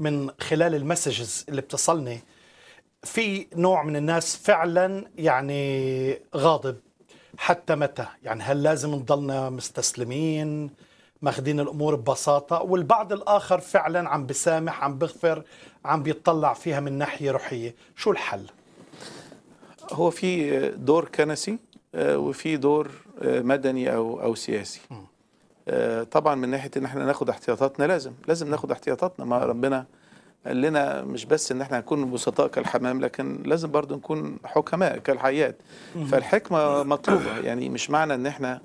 من خلال المسجز اللي بتصلني في نوع من الناس فعلا يعني غاضب حتى متى يعني هل لازم نضلنا مستسلمين ماخدين الامور ببساطه والبعض الاخر فعلا عم بسامح عم بغفر عم بيطلع فيها من ناحيه روحيه شو الحل هو في دور كنسي آه، وفي دور آه، مدني او او سياسي آه، طبعا من ناحيه ان احنا ناخد احتياطاتنا لازم لازم ناخد احتياطاتنا ما ربنا قال لنا مش بس ان احنا هنكون بسطاء كالحمام لكن لازم برضو نكون حكماء كالحيات فالحكمه مطلوبه يعني مش معنى ان احنا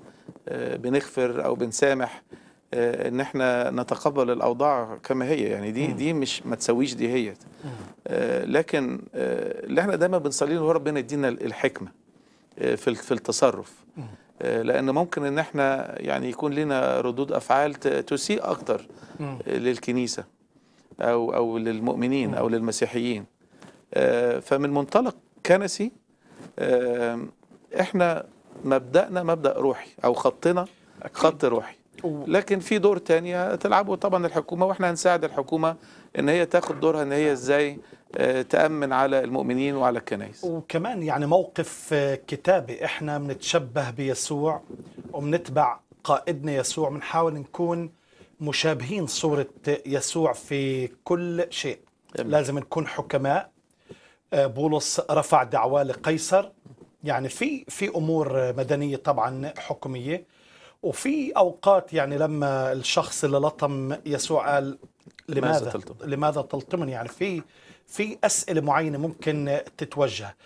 آه، بنغفر او بنسامح آه، ان احنا نتقبل الاوضاع كما هي يعني دي دي مش ما تسويش دي هي آه، لكن اللي احنا دايما بنصلي هو ربنا يدينا الحكمه في في التصرف لان ممكن ان احنا يعني يكون لنا ردود افعال تسيء اكتر للكنيسه أو أو للمؤمنين نعم. أو للمسيحيين آه، فمن منطلق كنسي آه، احنا مبدأنا مبدأ روحي أو خطنا خط روحي لكن في دور تاني تلعبه طبعا الحكومة واحنا هنساعد الحكومة ان هي تاخد دورها ان هي ازاي آه، تأمن على المؤمنين وعلى الكنائس وكمان يعني موقف كتابي احنا بنتشبه بيسوع وبنتبع قائدنا يسوع بنحاول نكون مشابهين صورة يسوع في كل شيء أمين. لازم نكون حكماء آه، بولس رفع دعوة لقيصر يعني في في أمور مدنية طبعا حكمية وفي أوقات يعني لما الشخص اللي لطم يسوع قال لماذا لماذا تلطمني يعني في في أسئلة معينة ممكن تتوجه